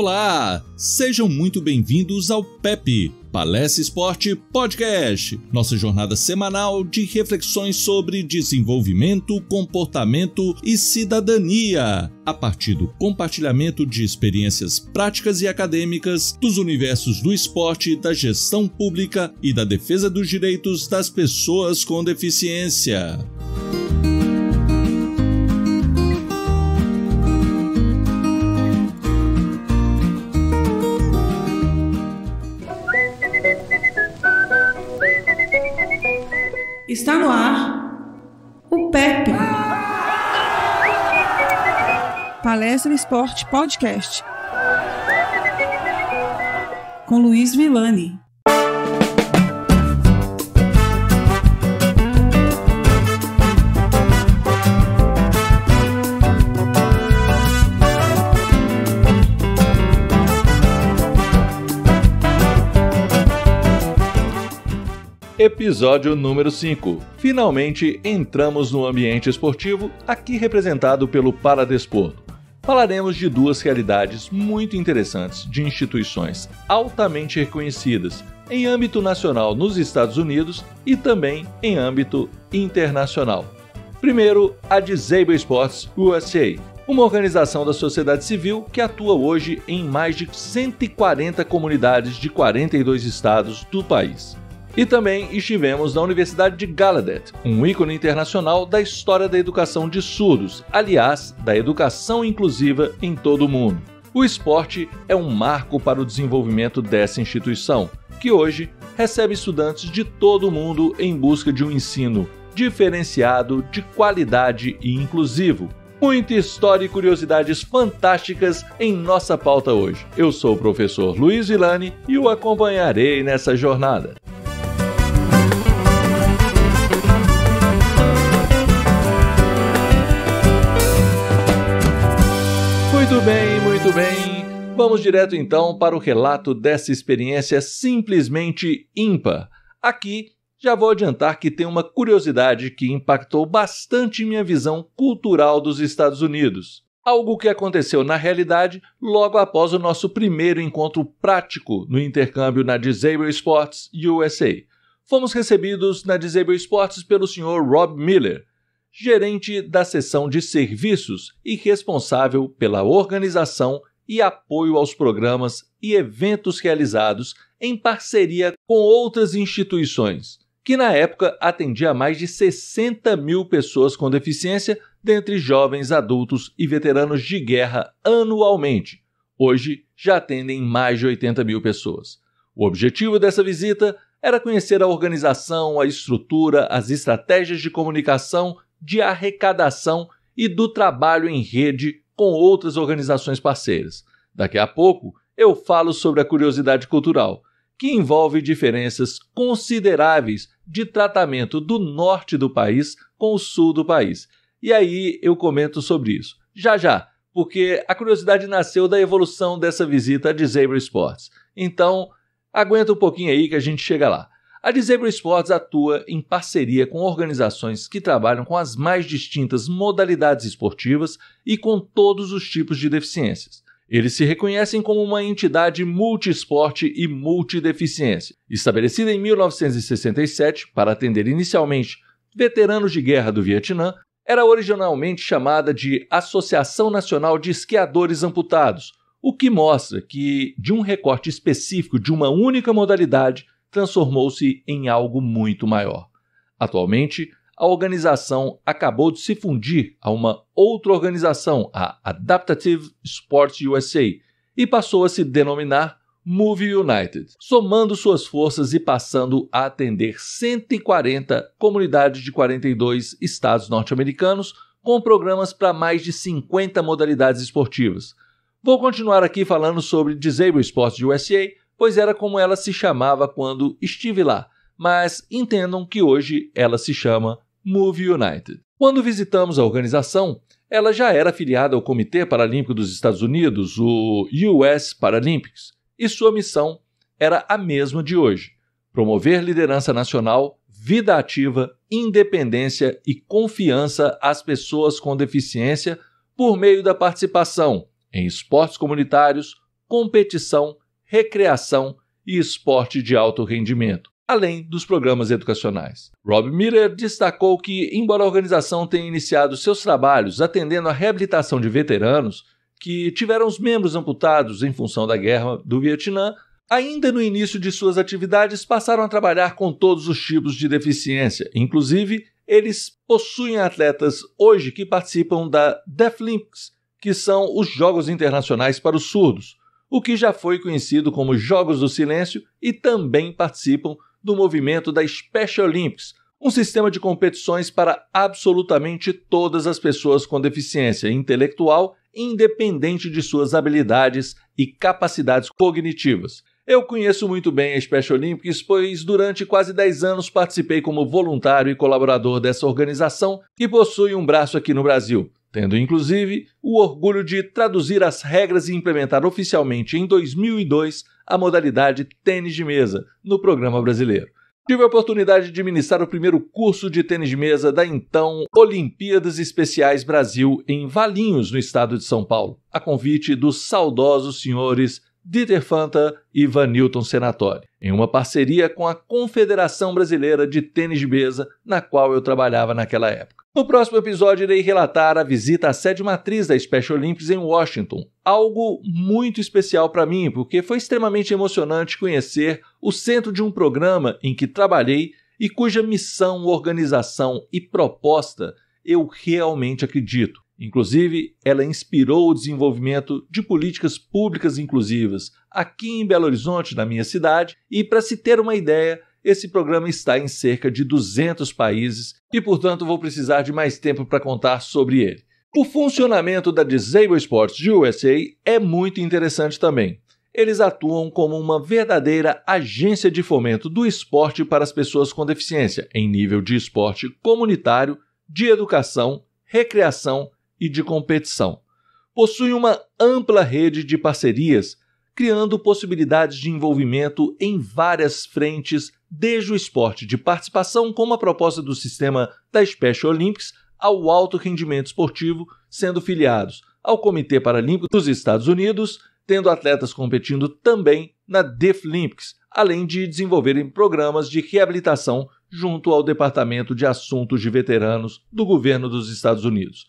Olá, sejam muito bem-vindos ao PEP, Palestra Esporte Podcast, nossa jornada semanal de reflexões sobre desenvolvimento, comportamento e cidadania, a partir do compartilhamento de experiências práticas e acadêmicas dos universos do esporte, da gestão pública e da defesa dos direitos das pessoas com deficiência. Está no ar o PEP. Palestra Esporte Podcast. Com Luiz Villani. Episódio número 5. Finalmente entramos no ambiente esportivo, aqui representado pelo Paradesporto. Falaremos de duas realidades muito interessantes de instituições altamente reconhecidas em âmbito nacional nos Estados Unidos e também em âmbito internacional. Primeiro, a Disable Sports USA, uma organização da sociedade civil que atua hoje em mais de 140 comunidades de 42 estados do país. E também estivemos na Universidade de Gallaudet, um ícone internacional da história da educação de surdos, aliás, da educação inclusiva em todo o mundo. O esporte é um marco para o desenvolvimento dessa instituição, que hoje recebe estudantes de todo o mundo em busca de um ensino diferenciado, de qualidade e inclusivo. Muita história e curiosidades fantásticas em nossa pauta hoje. Eu sou o professor Luiz Vilani e o acompanharei nessa jornada. Muito bem, muito bem. Vamos direto então para o relato dessa experiência simplesmente ímpar. Aqui já vou adiantar que tem uma curiosidade que impactou bastante minha visão cultural dos Estados Unidos. Algo que aconteceu na realidade logo após o nosso primeiro encontro prático no intercâmbio na Disable Sports USA. Fomos recebidos na Disable Sports pelo Sr. Rob Miller, gerente da seção de serviços e responsável pela organização e apoio aos programas e eventos realizados em parceria com outras instituições, que na época atendia mais de 60 mil pessoas com deficiência, dentre jovens, adultos e veteranos de guerra anualmente. Hoje já atendem mais de 80 mil pessoas. O objetivo dessa visita era conhecer a organização, a estrutura, as estratégias de comunicação de arrecadação e do trabalho em rede com outras organizações parceiras. Daqui a pouco eu falo sobre a curiosidade cultural, que envolve diferenças consideráveis de tratamento do norte do país com o sul do país. E aí eu comento sobre isso. Já já, porque a curiosidade nasceu da evolução dessa visita a Disabled Sports. Então, aguenta um pouquinho aí que a gente chega lá. A Disable Sports atua em parceria com organizações que trabalham com as mais distintas modalidades esportivas e com todos os tipos de deficiências. Eles se reconhecem como uma entidade multiesporte e multideficiência, estabelecida em 1967 para atender inicialmente veteranos de guerra do Vietnã, era originalmente chamada de Associação Nacional de Esquiadores Amputados, o que mostra que, de um recorte específico de uma única modalidade, transformou-se em algo muito maior. Atualmente, a organização acabou de se fundir a uma outra organização, a Adaptative Sports USA, e passou a se denominar Move United, somando suas forças e passando a atender 140 comunidades de 42 estados norte-americanos com programas para mais de 50 modalidades esportivas. Vou continuar aqui falando sobre Disabled Sports USA, pois era como ela se chamava quando estive lá, mas entendam que hoje ela se chama Move United. Quando visitamos a organização, ela já era afiliada ao Comitê Paralímpico dos Estados Unidos, o US Paralympics, e sua missão era a mesma de hoje: promover liderança nacional, vida ativa, independência e confiança às pessoas com deficiência por meio da participação em esportes comunitários, competição recreação e esporte de alto rendimento, além dos programas educacionais. Rob Miller destacou que, embora a organização tenha iniciado seus trabalhos atendendo à reabilitação de veteranos que tiveram os membros amputados em função da guerra do Vietnã, ainda no início de suas atividades passaram a trabalhar com todos os tipos de deficiência, inclusive eles possuem atletas hoje que participam da Deaflympics, que são os Jogos Internacionais para os Surdos, o que já foi conhecido como Jogos do Silêncio e também participam do movimento da Special Olympics, um sistema de competições para absolutamente todas as pessoas com deficiência intelectual, independente de suas habilidades e capacidades cognitivas. Eu conheço muito bem a Special Olympics, pois durante quase 10 anos participei como voluntário e colaborador dessa organização que possui um braço aqui no Brasil tendo inclusive o orgulho de traduzir as regras e implementar oficialmente em 2002 a modalidade tênis de mesa no programa brasileiro. Tive a oportunidade de ministrar o primeiro curso de tênis de mesa da então Olimpíadas Especiais Brasil em Valinhos, no estado de São Paulo, a convite dos saudosos senhores Dieter Fanta e Vanilton Senatori, em uma parceria com a Confederação Brasileira de Tênis de Mesa, na qual eu trabalhava naquela época. No próximo episódio, irei relatar a visita à sede matriz da Special Olympics em Washington, algo muito especial para mim, porque foi extremamente emocionante conhecer o centro de um programa em que trabalhei e cuja missão, organização e proposta eu realmente acredito. Inclusive, ela inspirou o desenvolvimento de políticas públicas inclusivas aqui em Belo Horizonte, na minha cidade, e para se ter uma ideia, esse programa está em cerca de 200 países e, portanto, vou precisar de mais tempo para contar sobre ele. O funcionamento da Disable Sports USA é muito interessante também. Eles atuam como uma verdadeira agência de fomento do esporte para as pessoas com deficiência, em nível de esporte comunitário, de educação, recreação e de competição. Possui uma ampla rede de parcerias, criando possibilidades de envolvimento em várias frentes, desde o esporte de participação, como a proposta do sistema da Special Olympics, ao alto rendimento esportivo, sendo filiados ao Comitê Paralímpico dos Estados Unidos, tendo atletas competindo também na Deaflympics, além de desenvolverem programas de reabilitação junto ao Departamento de Assuntos de Veteranos do governo dos Estados Unidos.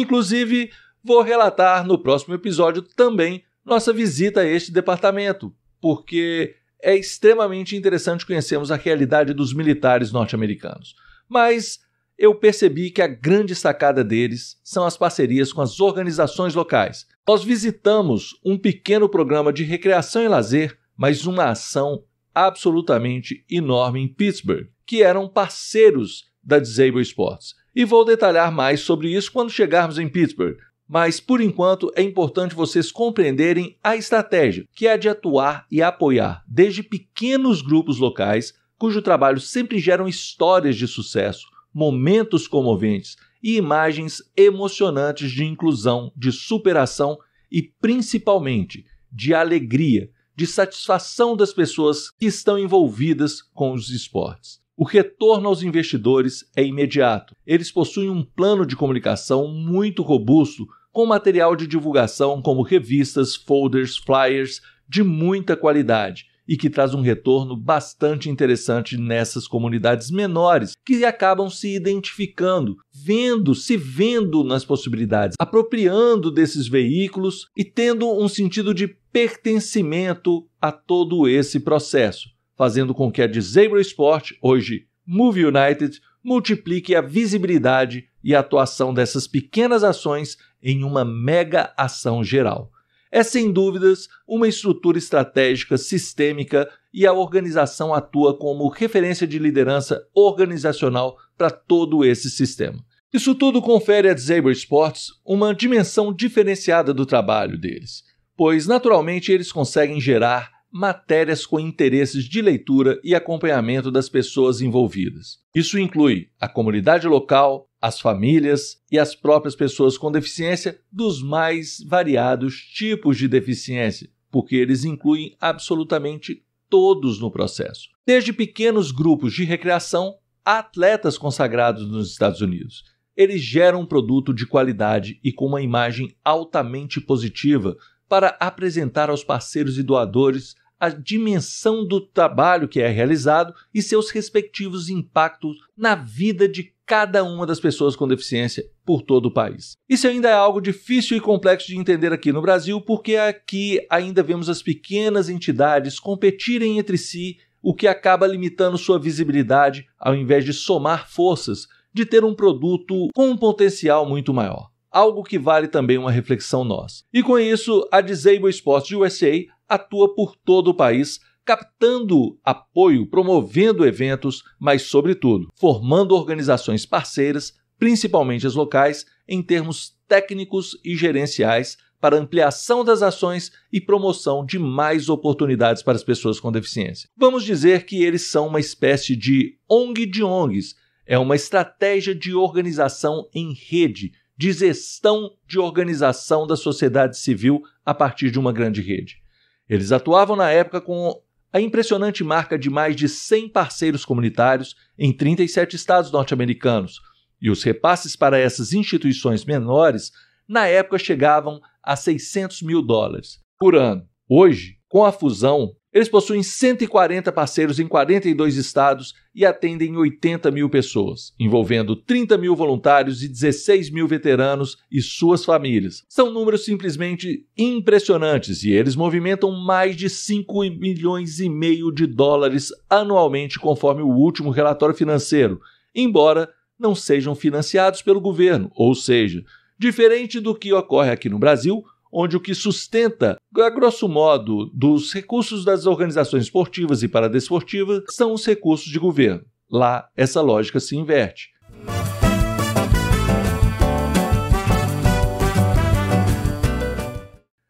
Inclusive, vou relatar no próximo episódio também nossa visita a este departamento, porque é extremamente interessante conhecermos a realidade dos militares norte-americanos. Mas eu percebi que a grande sacada deles são as parcerias com as organizações locais. Nós visitamos um pequeno programa de recreação e lazer, mas uma ação absolutamente enorme em Pittsburgh, que eram parceiros da Disable Sports. E vou detalhar mais sobre isso quando chegarmos em Pittsburgh. Mas por enquanto é importante vocês compreenderem a estratégia, que é a de atuar e apoiar desde pequenos grupos locais, cujo trabalho sempre geram histórias de sucesso, momentos comoventes e imagens emocionantes de inclusão, de superação e principalmente de alegria, de satisfação das pessoas que estão envolvidas com os esportes. O retorno aos investidores é imediato. Eles possuem um plano de comunicação muito robusto, com material de divulgação como revistas, folders, flyers de muita qualidade e que traz um retorno bastante interessante nessas comunidades menores que acabam se identificando, vendo, se vendo nas possibilidades, apropriando desses veículos e tendo um sentido de pertencimento a todo esse processo fazendo com que a Disabled Sport, hoje Move United, multiplique a visibilidade e a atuação dessas pequenas ações em uma mega ação geral. É sem dúvidas uma estrutura estratégica sistêmica e a organização atua como referência de liderança organizacional para todo esse sistema. Isso tudo confere a Disabled Sports uma dimensão diferenciada do trabalho deles, pois naturalmente eles conseguem gerar matérias com interesses de leitura e acompanhamento das pessoas envolvidas. Isso inclui a comunidade local, as famílias e as próprias pessoas com deficiência dos mais variados tipos de deficiência, porque eles incluem absolutamente todos no processo, desde pequenos grupos de recreação a atletas consagrados nos Estados Unidos. Eles geram um produto de qualidade e com uma imagem altamente positiva para apresentar aos parceiros e doadores a dimensão do trabalho que é realizado e seus respectivos impactos na vida de cada uma das pessoas com deficiência por todo o país. Isso ainda é algo difícil e complexo de entender aqui no Brasil, porque aqui ainda vemos as pequenas entidades competirem entre si, o que acaba limitando sua visibilidade ao invés de somar forças de ter um produto com um potencial muito maior algo que vale também uma reflexão nossa. E com isso, a Disable Sports USA atua por todo o país, captando apoio, promovendo eventos, mas, sobretudo, formando organizações parceiras, principalmente as locais, em termos técnicos e gerenciais para ampliação das ações e promoção de mais oportunidades para as pessoas com deficiência. Vamos dizer que eles são uma espécie de ONG de ONGs, é uma estratégia de organização em rede, de gestão de organização da sociedade civil a partir de uma grande rede. Eles atuavam na época com a impressionante marca de mais de 100 parceiros comunitários em 37 estados norte-americanos, e os repasses para essas instituições menores na época chegavam a 600 mil dólares por ano. Hoje, com a fusão, eles possuem 140 parceiros em 42 estados e atendem 80 mil pessoas, envolvendo 30 mil voluntários e 16 mil veteranos e suas famílias. São números simplesmente impressionantes e eles movimentam mais de 5 milhões e meio de dólares anualmente, conforme o último relatório financeiro, embora não sejam financiados pelo governo, ou seja, diferente do que ocorre aqui no Brasil, onde o que sustenta, a grosso modo, dos recursos das organizações esportivas e paradesportivas são os recursos de governo. Lá, essa lógica se inverte.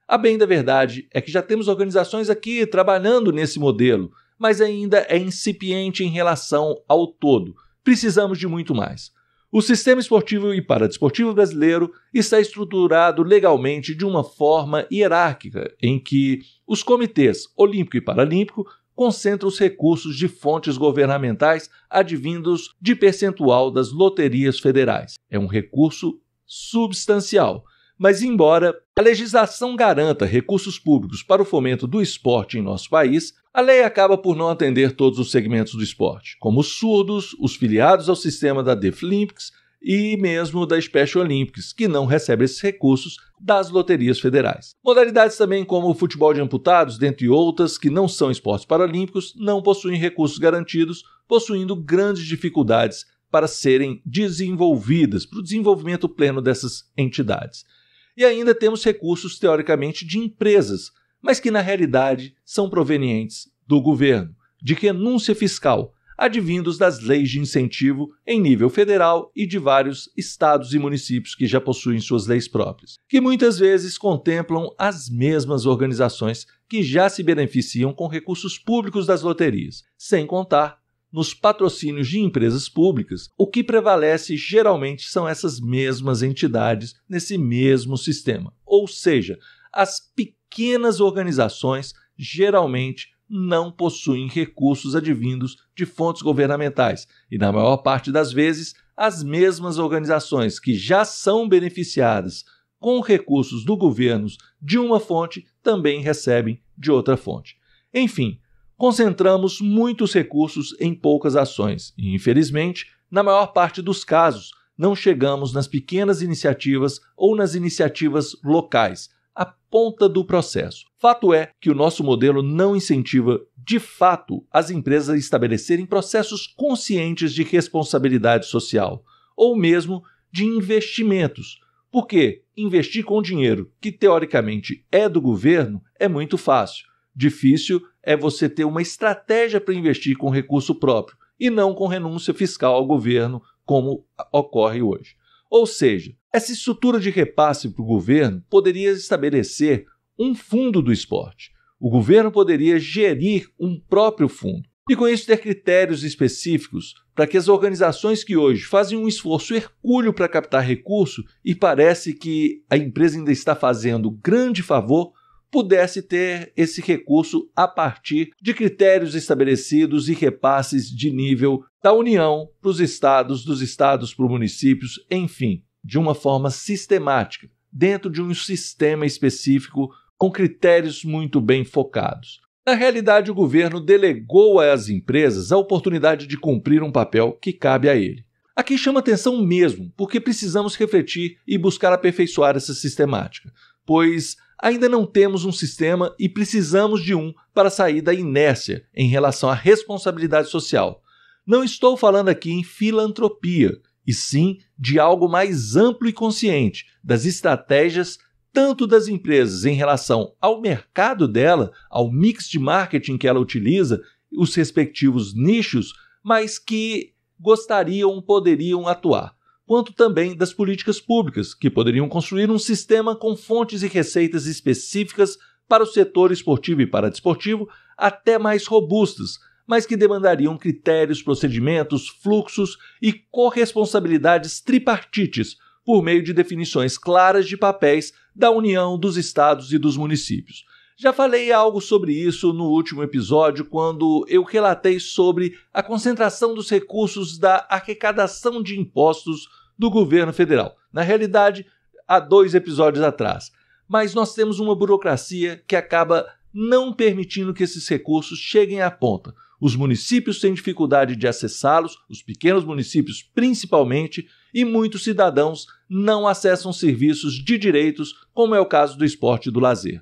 A bem da verdade é que já temos organizações aqui trabalhando nesse modelo, mas ainda é incipiente em relação ao todo. Precisamos de muito mais. O sistema esportivo e paradesportivo brasileiro está estruturado legalmente de uma forma hierárquica, em que os comitês olímpico e paralímpico concentram os recursos de fontes governamentais advindos de percentual das loterias federais. É um recurso substancial mas, embora a legislação garanta recursos públicos para o fomento do esporte em nosso país, a lei acaba por não atender todos os segmentos do esporte, como os surdos, os filiados ao sistema da Deaflympics e mesmo da Special Olympics, que não recebe esses recursos das loterias federais. Modalidades também como o futebol de amputados, dentre outras, que não são esportes paralímpicos, não possuem recursos garantidos, possuindo grandes dificuldades para serem desenvolvidas, para o desenvolvimento pleno dessas entidades. E ainda temos recursos teoricamente de empresas, mas que na realidade são provenientes do governo, de renúncia fiscal, advindos das leis de incentivo em nível federal e de vários estados e municípios que já possuem suas leis próprias, que muitas vezes contemplam as mesmas organizações que já se beneficiam com recursos públicos das loterias, sem contar nos patrocínios de empresas públicas, o que prevalece geralmente são essas mesmas entidades nesse mesmo sistema. Ou seja, as pequenas organizações geralmente não possuem recursos advindos de fontes governamentais e, na maior parte das vezes, as mesmas organizações que já são beneficiadas com recursos do governo de uma fonte também recebem de outra fonte. Enfim, concentramos muitos recursos em poucas ações e, infelizmente, na maior parte dos casos, não chegamos nas pequenas iniciativas ou nas iniciativas locais, a ponta do processo. Fato é que o nosso modelo não incentiva, de fato, as empresas a estabelecerem processos conscientes de responsabilidade social, ou mesmo de investimentos. Porque investir com dinheiro que teoricamente é do governo é muito fácil. Difícil é você ter uma estratégia para investir com recurso próprio e não com renúncia fiscal ao governo, como ocorre hoje. Ou seja, essa estrutura de repasse para o governo poderia estabelecer um fundo do esporte. O governo poderia gerir um próprio fundo e, com isso, ter critérios específicos para que as organizações que hoje fazem um esforço hercúleo para captar recurso e parece que a empresa ainda está fazendo grande favor, pudesse ter esse recurso a partir de critérios estabelecidos e repasses de nível da União para os estados, dos estados para os municípios, enfim, de uma forma sistemática, dentro de um sistema específico com critérios muito bem focados. Na realidade, o governo delegou às empresas a oportunidade de cumprir um papel que cabe a ele. Aqui chama atenção mesmo, porque precisamos refletir e buscar aperfeiçoar essa sistemática, pois Ainda não temos um sistema e precisamos de um para sair da inércia em relação à responsabilidade social. Não estou falando aqui em filantropia, e sim de algo mais amplo e consciente das estratégias tanto das empresas em relação ao mercado dela, ao mix de marketing que ela utiliza, os respectivos nichos, mas que gostariam, poderiam atuar quanto também das políticas públicas, que poderiam construir um sistema com fontes e receitas específicas para o setor esportivo e paradesportivo, até mais robustas, mas que demandariam critérios, procedimentos, fluxos e corresponsabilidades tripartites, por meio de definições claras de papéis da União, dos estados e dos municípios. Já falei algo sobre isso no último episódio, quando eu relatei sobre a concentração dos recursos da arrecadação de impostos do governo federal. Na realidade, há dois episódios atrás. Mas nós temos uma burocracia que acaba não permitindo que esses recursos cheguem à ponta. Os municípios têm dificuldade de acessá-los, os pequenos municípios principalmente, e muitos cidadãos não acessam serviços de direitos, como é o caso do esporte e do lazer.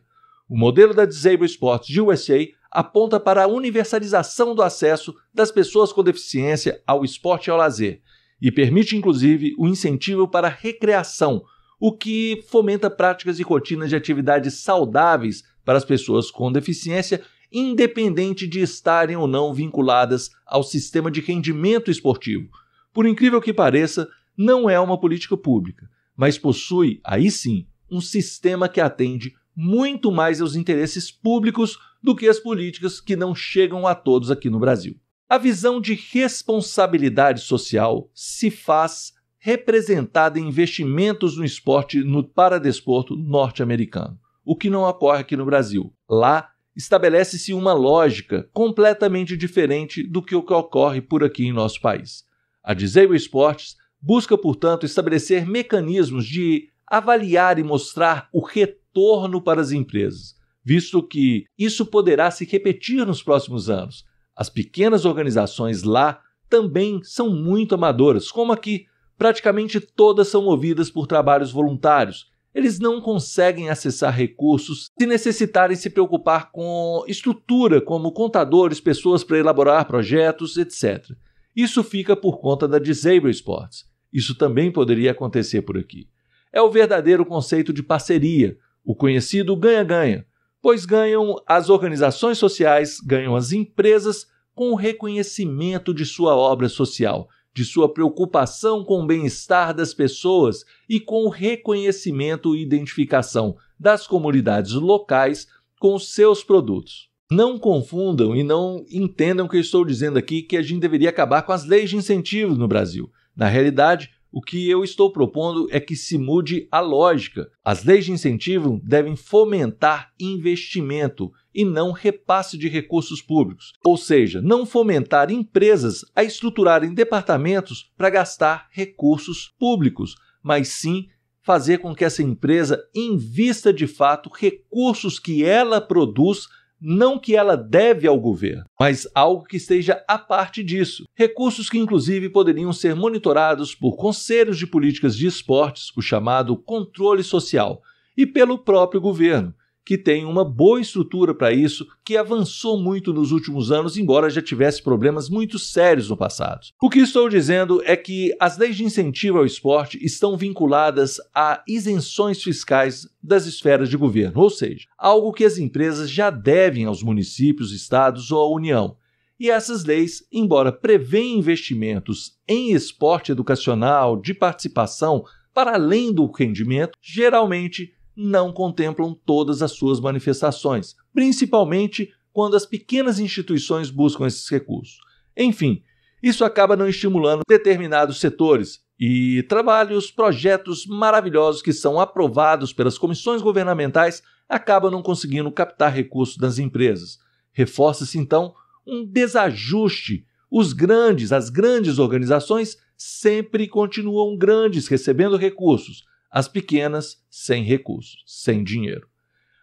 O modelo da Disabled Sports USA aponta para a universalização do acesso das pessoas com deficiência ao esporte e ao lazer, e permite inclusive o incentivo para a recreação, o que fomenta práticas e rotinas de atividades saudáveis para as pessoas com deficiência, independente de estarem ou não vinculadas ao sistema de rendimento esportivo. Por incrível que pareça, não é uma política pública, mas possui, aí sim, um sistema que atende muito mais aos interesses públicos do que as políticas que não chegam a todos aqui no Brasil. A visão de responsabilidade social se faz representada em investimentos no esporte no paradesporto norte-americano, o que não ocorre aqui no Brasil. Lá, estabelece-se uma lógica completamente diferente do que o que ocorre por aqui em nosso país. A Disabled Sports busca, portanto, estabelecer mecanismos de avaliar e mostrar o retorno retorno para as empresas, visto que isso poderá se repetir nos próximos anos. As pequenas organizações lá também são muito amadoras, como aqui. Praticamente todas são movidas por trabalhos voluntários. Eles não conseguem acessar recursos se necessitarem se preocupar com estrutura, como contadores, pessoas para elaborar projetos, etc. Isso fica por conta da Disable Sports. Isso também poderia acontecer por aqui. É o verdadeiro conceito de parceria, o conhecido ganha-ganha, pois ganham as organizações sociais, ganham as empresas com o reconhecimento de sua obra social, de sua preocupação com o bem-estar das pessoas e com o reconhecimento e identificação das comunidades locais com seus produtos. Não confundam e não entendam que eu estou dizendo aqui que a gente deveria acabar com as leis de incentivos no Brasil. Na realidade, o que eu estou propondo é que se mude a lógica. As leis de incentivo devem fomentar investimento e não repasse de recursos públicos, ou seja, não fomentar empresas a estruturarem departamentos para gastar recursos públicos, mas sim fazer com que essa empresa invista de fato recursos que ela produz não que ela deve ao governo, mas algo que esteja à parte disso. Recursos que, inclusive, poderiam ser monitorados por conselhos de políticas de esportes, o chamado controle social, e pelo próprio governo, que tem uma boa estrutura para isso, que avançou muito nos últimos anos, embora já tivesse problemas muito sérios no passado. O que estou dizendo é que as leis de incentivo ao esporte estão vinculadas a isenções fiscais das esferas de governo, ou seja, algo que as empresas já devem aos municípios, estados ou à União. E essas leis, embora prevêem investimentos em esporte educacional de participação para além do rendimento, geralmente não contemplam todas as suas manifestações, principalmente quando as pequenas instituições buscam esses recursos. Enfim, isso acaba não estimulando determinados setores e trabalhos, projetos maravilhosos que são aprovados pelas comissões governamentais acabam não conseguindo captar recursos das empresas. Reforça-se então um desajuste. Os grandes, as grandes organizações sempre continuam grandes recebendo recursos, as pequenas sem recursos, sem dinheiro.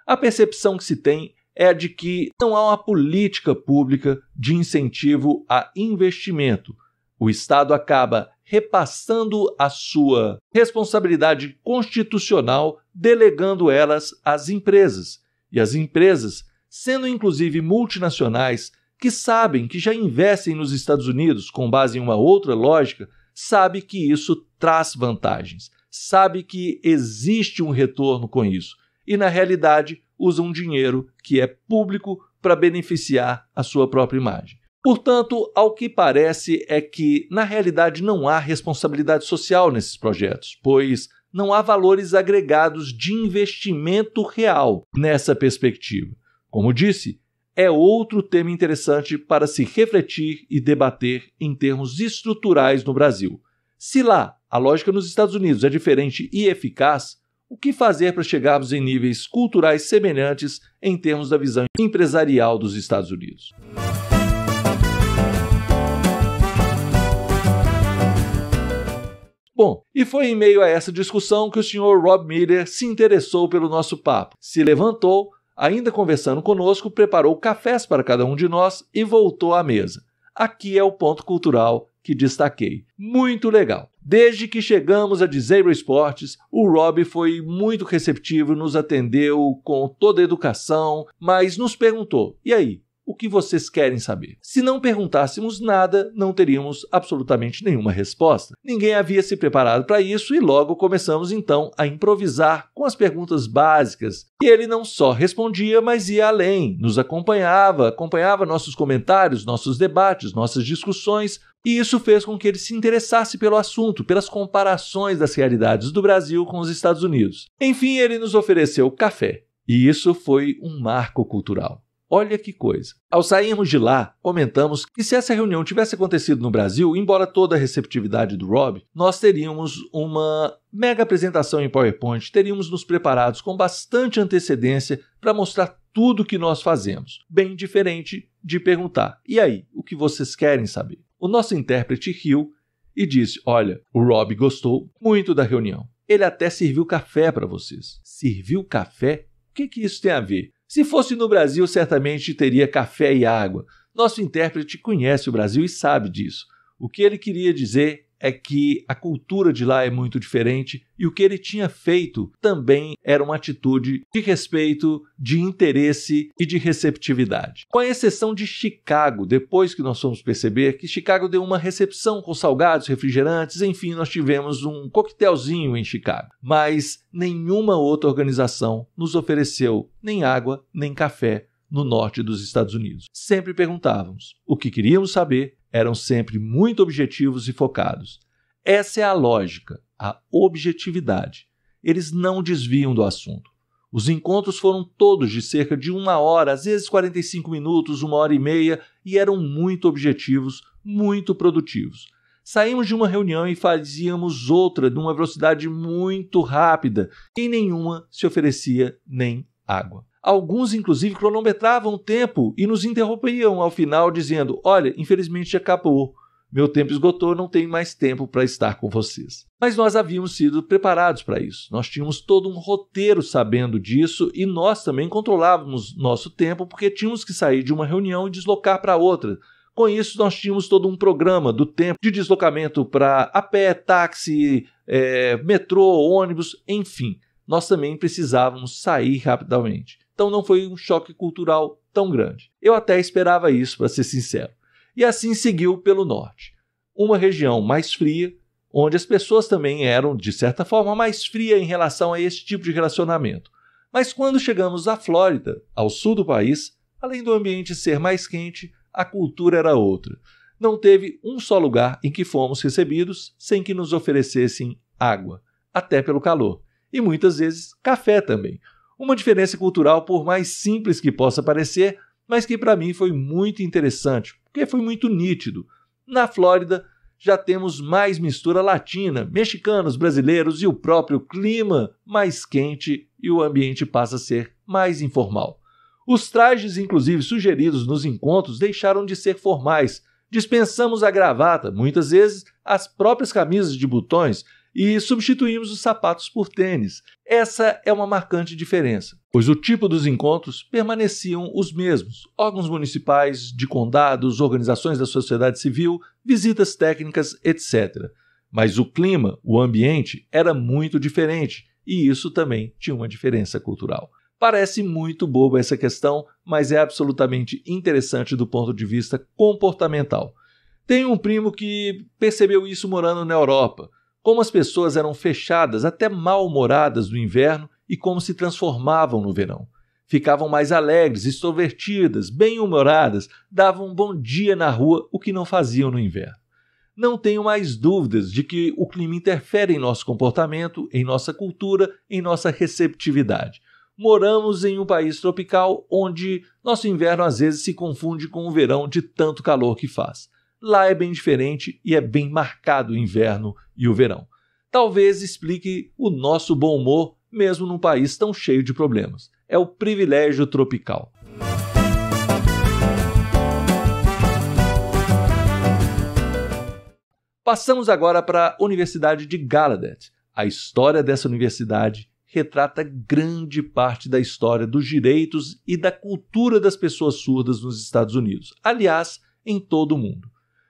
A percepção que se tem é a de que não há uma política pública de incentivo a investimento. O Estado acaba repassando a sua responsabilidade constitucional, delegando elas às empresas. E as empresas, sendo inclusive multinacionais, que sabem que já investem nos Estados Unidos com base em uma outra lógica, sabe que isso traz vantagens sabe que existe um retorno com isso e, na realidade, usa um dinheiro que é público para beneficiar a sua própria imagem. Portanto, ao que parece é que, na realidade, não há responsabilidade social nesses projetos, pois não há valores agregados de investimento real nessa perspectiva. Como disse, é outro tema interessante para se refletir e debater em termos estruturais no Brasil. Se lá a lógica nos Estados Unidos é diferente e eficaz, o que fazer para chegarmos em níveis culturais semelhantes em termos da visão empresarial dos Estados Unidos? Bom, e foi em meio a essa discussão que o senhor Rob Miller se interessou pelo nosso papo, se levantou, ainda conversando conosco, preparou cafés para cada um de nós e voltou à mesa. Aqui é o ponto cultural que destaquei. Muito legal! Desde que chegamos a Dizeiro Esportes, o Rob foi muito receptivo, nos atendeu com toda a educação, mas nos perguntou: e aí? O que vocês querem saber? Se não perguntássemos nada, não teríamos absolutamente nenhuma resposta. Ninguém havia se preparado para isso e logo começamos então a improvisar com as perguntas básicas. E ele não só respondia, mas ia além, nos acompanhava, acompanhava nossos comentários, nossos debates, nossas discussões, e isso fez com que ele se interessasse pelo assunto, pelas comparações das realidades do Brasil com os Estados Unidos. Enfim, ele nos ofereceu café. E isso foi um marco cultural. Olha que coisa. Ao sairmos de lá, comentamos que se essa reunião tivesse acontecido no Brasil, embora toda a receptividade do Rob, nós teríamos uma mega apresentação em PowerPoint, teríamos nos preparados com bastante antecedência para mostrar tudo o que nós fazemos, bem diferente de perguntar: e aí, o que vocês querem saber? o nosso intérprete riu e disse: Olha, o Rob gostou muito da reunião. Ele até serviu café para vocês. Serviu café? O que, que isso tem a ver? Se fosse no Brasil, certamente teria café e água. Nosso intérprete conhece o Brasil e sabe disso. O que ele queria dizer é que a cultura de lá é muito diferente e o que ele tinha feito também era uma atitude de respeito, de interesse e de receptividade. Com a exceção de Chicago, depois que nós fomos perceber que Chicago deu uma recepção com salgados, refrigerantes, enfim, nós tivemos um coquetelzinho em Chicago, mas nenhuma outra organização nos ofereceu nem água, nem café no norte dos Estados Unidos. Sempre perguntávamos o que queríamos saber eram sempre muito objetivos e focados. Essa é a lógica, a objetividade. Eles não desviam do assunto. Os encontros foram todos de cerca de uma hora, às vezes 45 minutos, uma hora e meia, e eram muito objetivos, muito produtivos. Saímos de uma reunião e fazíamos outra numa velocidade muito rápida, e nenhuma se oferecia nem água. Alguns, inclusive, cronometravam o tempo e nos interrompiam ao final, dizendo: Olha, infelizmente acabou. Meu tempo esgotou, não tenho mais tempo para estar com vocês. Mas nós havíamos sido preparados para isso. Nós tínhamos todo um roteiro sabendo disso e nós também controlávamos nosso tempo porque tínhamos que sair de uma reunião e deslocar para outra. Com isso, nós tínhamos todo um programa do tempo de deslocamento para a pé, táxi, é, metrô, ônibus, enfim. Nós também precisávamos sair rapidamente. Então não foi um choque cultural tão grande. Eu até esperava isso, para ser sincero. E assim seguiu pelo norte. Uma região mais fria, onde as pessoas também eram, de certa forma, mais frias em relação a esse tipo de relacionamento. Mas quando chegamos à Flórida, ao sul do país, além do ambiente ser mais quente, a cultura era outra. Não teve um só lugar em que fomos recebidos sem que nos oferecessem água, até pelo calor, e muitas vezes café também. Uma diferença cultural, por mais simples que possa parecer, mas que para mim foi muito interessante, porque foi muito nítido. Na Flórida, já temos mais mistura latina, mexicanos, brasileiros e o próprio clima mais quente e o ambiente passa a ser mais informal. Os trajes, inclusive, sugeridos nos encontros deixaram de ser formais. Dispensamos a gravata, muitas vezes as próprias camisas de botões, e substituímos os sapatos por tênis. Essa é uma marcante diferença, pois o tipo dos encontros permaneciam os mesmos: órgãos municipais, de condados, organizações da sociedade civil, visitas técnicas, etc. Mas o clima, o ambiente, era muito diferente, e isso também tinha uma diferença cultural. Parece muito boba essa questão, mas é absolutamente interessante do ponto de vista comportamental. Tenho um primo que percebeu isso morando na Europa como as pessoas eram fechadas, até mal-humoradas no inverno e como se transformavam no verão. Ficavam mais alegres, extrovertidas, bem-humoradas, davam um bom dia na rua, o que não faziam no inverno. Não tenho mais dúvidas de que o clima interfere em nosso comportamento, em nossa cultura, em nossa receptividade. Moramos em um país tropical onde nosso inverno às vezes se confunde com o verão de tanto calor que faz. Lá é bem diferente e é bem marcado o inverno e o verão. Talvez explique o nosso bom humor, mesmo num país tão cheio de problemas. É o privilégio tropical. Passamos agora para a Universidade de Gallaudet. A história dessa universidade retrata grande parte da história dos direitos e da cultura das pessoas surdas nos Estados Unidos, aliás, em todo o mundo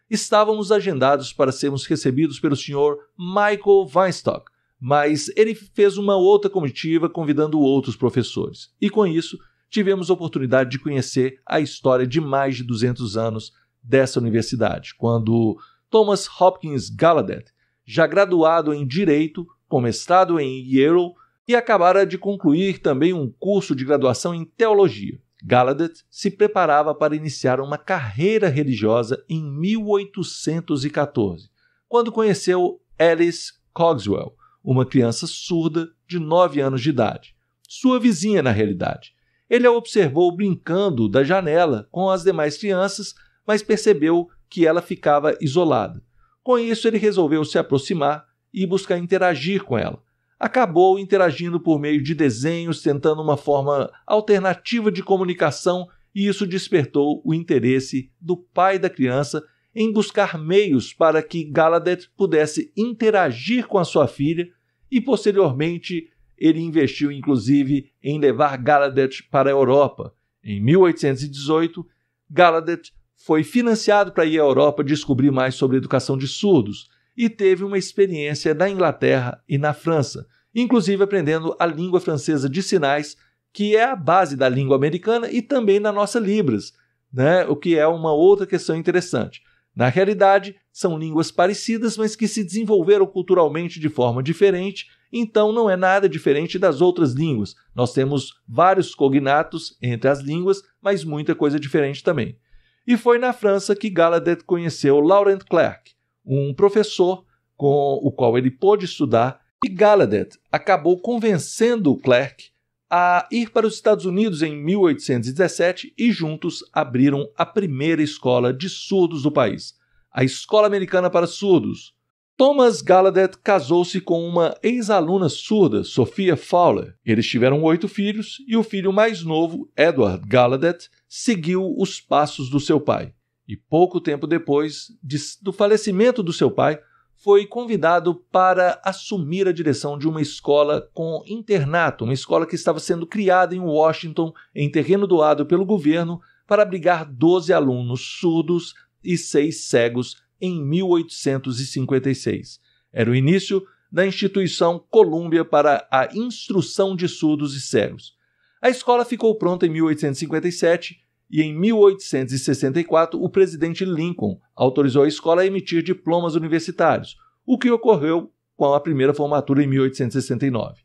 estávamos agendados para sermos recebidos pelo senhor Michael Weinstock, mas ele fez uma outra comitiva convidando outros professores. E com isso, tivemos a oportunidade de conhecer a história de mais de 200 anos dessa universidade, quando Thomas Hopkins Gallaudet, já graduado em Direito, com mestrado em Yale, e acabara de concluir também um curso de graduação em Teologia. Gallaudet se preparava para iniciar uma carreira religiosa em 1814, quando conheceu Alice Cogswell, uma criança surda de 9 anos de idade, sua vizinha na realidade. Ele a observou brincando da janela com as demais crianças, mas percebeu que ela ficava isolada. Com isso, ele resolveu se aproximar e buscar interagir com ela, acabou interagindo por meio de desenhos, tentando uma forma alternativa de comunicação, e isso despertou o interesse do pai da criança em buscar meios para que Gallaudet pudesse interagir com a sua filha e posteriormente ele investiu inclusive em levar Gallaudet para a Europa. Em 1818, Gallaudet foi financiado para ir à Europa descobrir mais sobre a educação de surdos e teve uma experiência na Inglaterra e na França, inclusive aprendendo a língua francesa de sinais, que é a base da língua americana e também da nossa Libras, né? o que é uma outra questão interessante. Na realidade, são línguas parecidas, mas que se desenvolveram culturalmente de forma diferente, então não é nada diferente das outras línguas. Nós temos vários cognatos entre as línguas, mas muita coisa diferente também. E foi na França que Gallaudet conheceu Laurent Clerc, um professor com o qual ele pôde estudar, e Gallaudet acabou convencendo o Clerc a ir para os Estados Unidos em 1817 e juntos abriram a primeira escola de surdos do país, a Escola Americana para Surdos. Thomas Gallaudet casou-se com uma ex-aluna surda, Sophia Fowler. Eles tiveram oito filhos e o filho mais novo, Edward Gallaudet, seguiu os passos do seu pai e pouco tempo depois de, do falecimento do seu pai, foi convidado para assumir a direção de uma escola com internato, uma escola que estava sendo criada em Washington, em terreno doado pelo governo, para abrigar 12 alunos surdos e seis cegos em 1856. Era o início da instituição Colômbia para a instrução de surdos e cegos. A escola ficou pronta em 1857 e em 1864 o presidente Lincoln autorizou a escola a emitir diplomas universitários, o que ocorreu com a primeira formatura em 1869.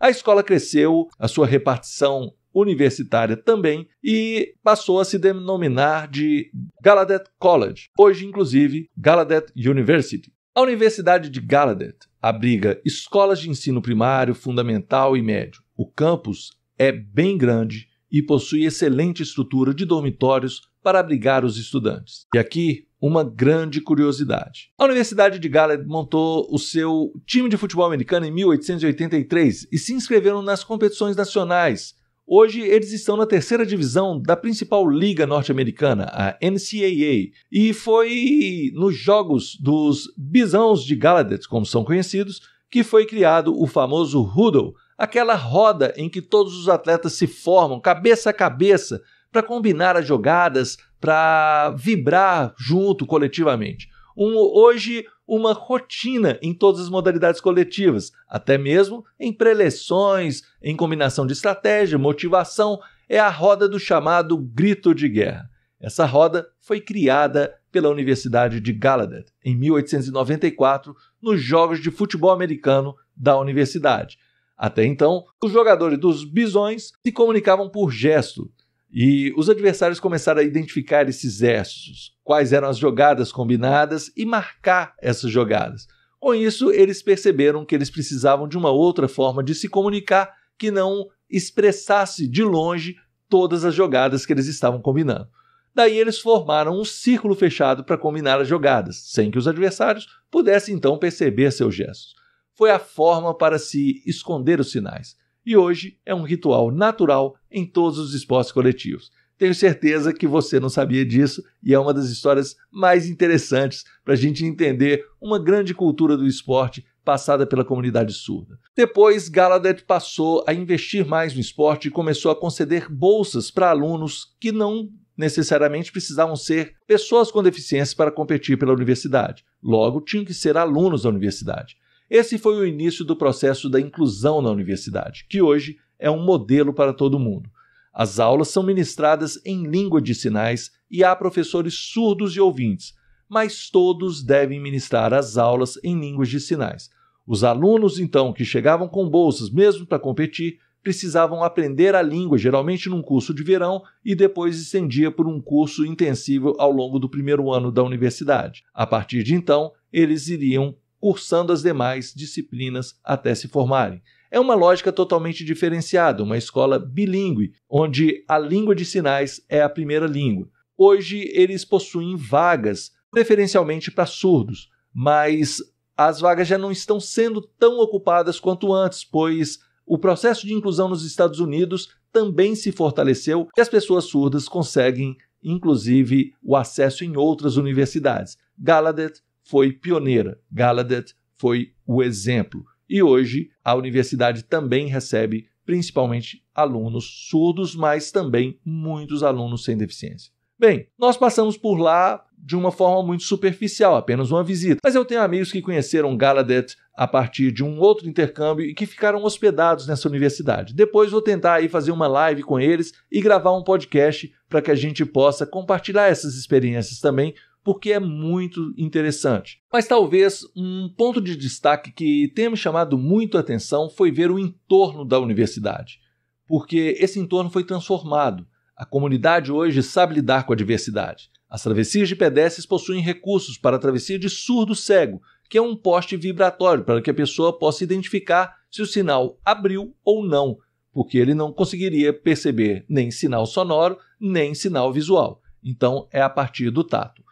A escola cresceu, a sua repartição universitária também, e passou a se denominar de Gallaudet College, hoje inclusive Gallaudet University. A Universidade de Gallaudet abriga escolas de ensino primário, fundamental e médio. O campus é bem grande, e possui excelente estrutura de dormitórios para abrigar os estudantes. E aqui, uma grande curiosidade. A Universidade de Gallaudet montou o seu time de futebol americano em 1883 e se inscreveram nas competições nacionais. Hoje eles estão na terceira divisão da principal liga norte-americana, a NCAA, e foi nos jogos dos Bisões de Gallaudet, como são conhecidos, que foi criado o famoso Hoodle, aquela roda em que todos os atletas se formam cabeça a cabeça para combinar as jogadas, para vibrar junto coletivamente. Um, hoje, uma rotina em todas as modalidades coletivas, até mesmo em preleções, em combinação de estratégia, motivação, é a roda do chamado grito de guerra. Essa roda foi criada pela Universidade de Gallaudet em 1894 nos Jogos de Futebol Americano da universidade até então, os jogadores dos bisões se comunicavam por gesto, e os adversários começaram a identificar esses gestos, quais eram as jogadas combinadas e marcar essas jogadas. Com isso, eles perceberam que eles precisavam de uma outra forma de se comunicar que não expressasse de longe todas as jogadas que eles estavam combinando. Daí eles formaram um círculo fechado para combinar as jogadas, sem que os adversários pudessem então perceber seus gestos foi a forma para se esconder os sinais. E hoje é um ritual natural em todos os esportes coletivos. Tenho certeza que você não sabia disso e é uma das histórias mais interessantes para a gente entender uma grande cultura do esporte passada pela comunidade surda. Depois, Gallaudet passou a investir mais no esporte e começou a conceder bolsas para alunos que não necessariamente precisavam ser pessoas com deficiência para competir pela universidade. Logo, tinham que ser alunos da universidade. Esse foi o início do processo da inclusão na universidade, que hoje é um modelo para todo mundo. As aulas são ministradas em língua de sinais e há professores surdos e ouvintes, mas todos devem ministrar as aulas em línguas de sinais. Os alunos, então, que chegavam com bolsas mesmo para competir, precisavam aprender a língua, geralmente num curso de verão, e depois estendia por um curso intensivo ao longo do primeiro ano da universidade. A partir de então, eles iriam cursando as demais disciplinas até se formarem. É uma lógica totalmente diferenciada, uma escola bilíngue, onde a língua de sinais é a primeira língua. Hoje eles possuem vagas, preferencialmente para surdos, mas as vagas já não estão sendo tão ocupadas quanto antes, pois o processo de inclusão nos Estados Unidos também se fortaleceu e as pessoas surdas conseguem, inclusive, o acesso em outras universidades. Gallaudet foi pioneira, Gallaudet foi o exemplo. E hoje a universidade também recebe principalmente alunos surdos, mas também muitos alunos sem deficiência. Bem, nós passamos por lá de uma forma muito superficial, apenas uma visita. Mas eu tenho amigos que conheceram Gallaudet a partir de um outro intercâmbio e que ficaram hospedados nessa universidade. Depois vou tentar aí fazer uma live com eles e gravar um podcast para que a gente possa compartilhar essas experiências também porque é muito interessante. Mas talvez um ponto de destaque que tenha me chamado muito a atenção foi ver o entorno da universidade, porque esse entorno foi transformado. A comunidade hoje sabe lidar com a diversidade. As travessias de pedestres possuem recursos para a travessia de surdo-cego, que é um poste vibratório para que a pessoa possa identificar se o sinal abriu ou não, porque ele não conseguiria perceber nem sinal sonoro, nem sinal visual. Então é a partir do tato.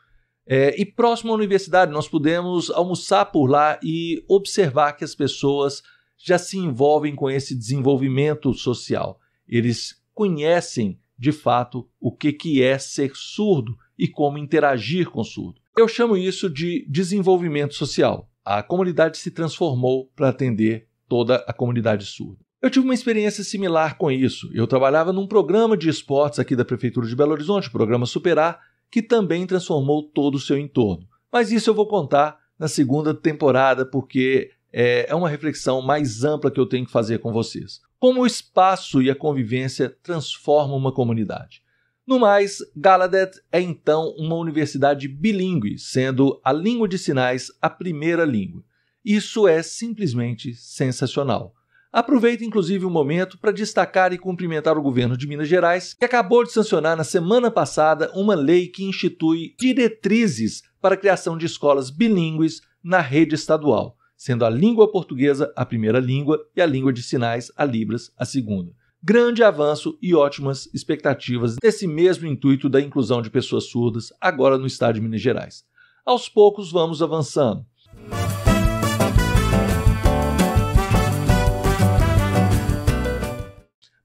É, e próximo à universidade, nós pudemos almoçar por lá e observar que as pessoas já se envolvem com esse desenvolvimento social. Eles conhecem de fato o que, que é ser surdo e como interagir com o surdo. Eu chamo isso de desenvolvimento social. A comunidade se transformou para atender toda a comunidade surda. Eu tive uma experiência similar com isso. Eu trabalhava num programa de esportes aqui da Prefeitura de Belo Horizonte, o programa Superar, que também transformou todo o seu entorno. Mas isso eu vou contar na segunda temporada, porque é, é uma reflexão mais ampla que eu tenho que fazer com vocês. Como o espaço e a convivência transformam uma comunidade. No mais, Gallaudet é então uma universidade bilíngue, sendo a língua de sinais a primeira língua. Isso é simplesmente sensacional. Aproveito inclusive o um momento para destacar e cumprimentar o governo de Minas Gerais, que acabou de sancionar na semana passada uma lei que institui diretrizes para a criação de escolas bilíngues na rede estadual, sendo a língua portuguesa a primeira língua e a língua de sinais, a Libras, a segunda. Grande avanço e ótimas expectativas nesse mesmo intuito da inclusão de pessoas surdas agora no estado de Minas Gerais. Aos poucos vamos avançando.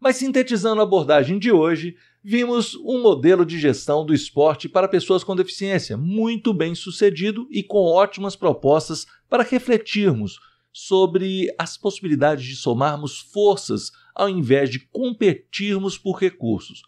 Mas sintetizando a abordagem de hoje, vimos um modelo de gestão do esporte para pessoas com deficiência muito bem sucedido e com ótimas propostas para refletirmos sobre as possibilidades de somarmos forças ao invés de competirmos por recursos.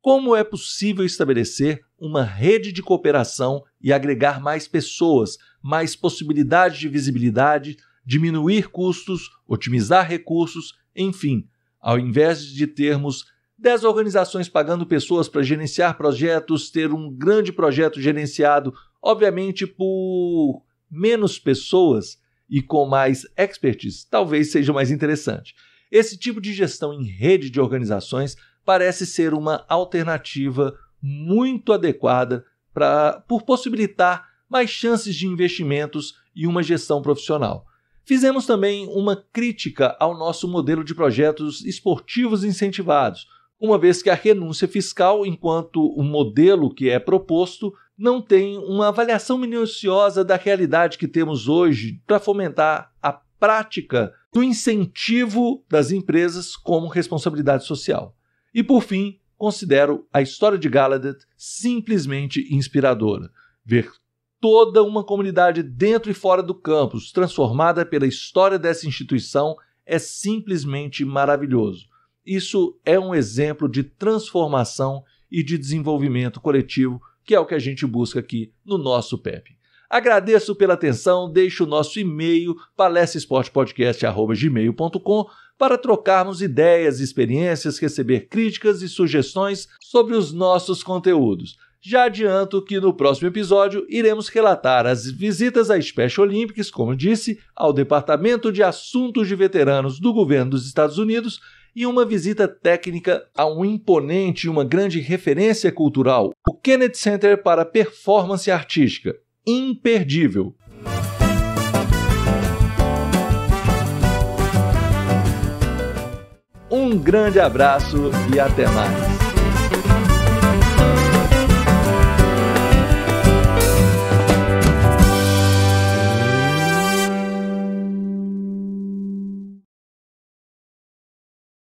Como é possível estabelecer uma rede de cooperação e agregar mais pessoas, mais possibilidades de visibilidade, diminuir custos, otimizar recursos, enfim, ao invés de termos 10 organizações pagando pessoas para gerenciar projetos, ter um grande projeto gerenciado, obviamente por menos pessoas e com mais expertise, talvez seja mais interessante. Esse tipo de gestão em rede de organizações parece ser uma alternativa muito adequada pra, por possibilitar mais chances de investimentos e uma gestão profissional. Fizemos também uma crítica ao nosso modelo de projetos esportivos incentivados, uma vez que a renúncia fiscal, enquanto o modelo que é proposto, não tem uma avaliação minuciosa da realidade que temos hoje para fomentar a prática do incentivo das empresas como responsabilidade social. E por fim, considero a história de Gallaudet simplesmente inspiradora. Ver toda uma comunidade dentro e fora do campus, transformada pela história dessa instituição, é simplesmente maravilhoso. Isso é um exemplo de transformação e de desenvolvimento coletivo, que é o que a gente busca aqui no nosso PEP. Agradeço pela atenção, deixo o nosso e-mail palestraesportepodcast@gmail.com para trocarmos ideias, experiências, receber críticas e sugestões sobre os nossos conteúdos. Já adianto que no próximo episódio iremos relatar as visitas à Special Olympics, como disse, ao Departamento de Assuntos de Veteranos do governo dos Estados Unidos e uma visita técnica a um imponente e uma grande referência cultural, o Kennedy Center para Performance Artística. Imperdível! Um grande abraço e até mais!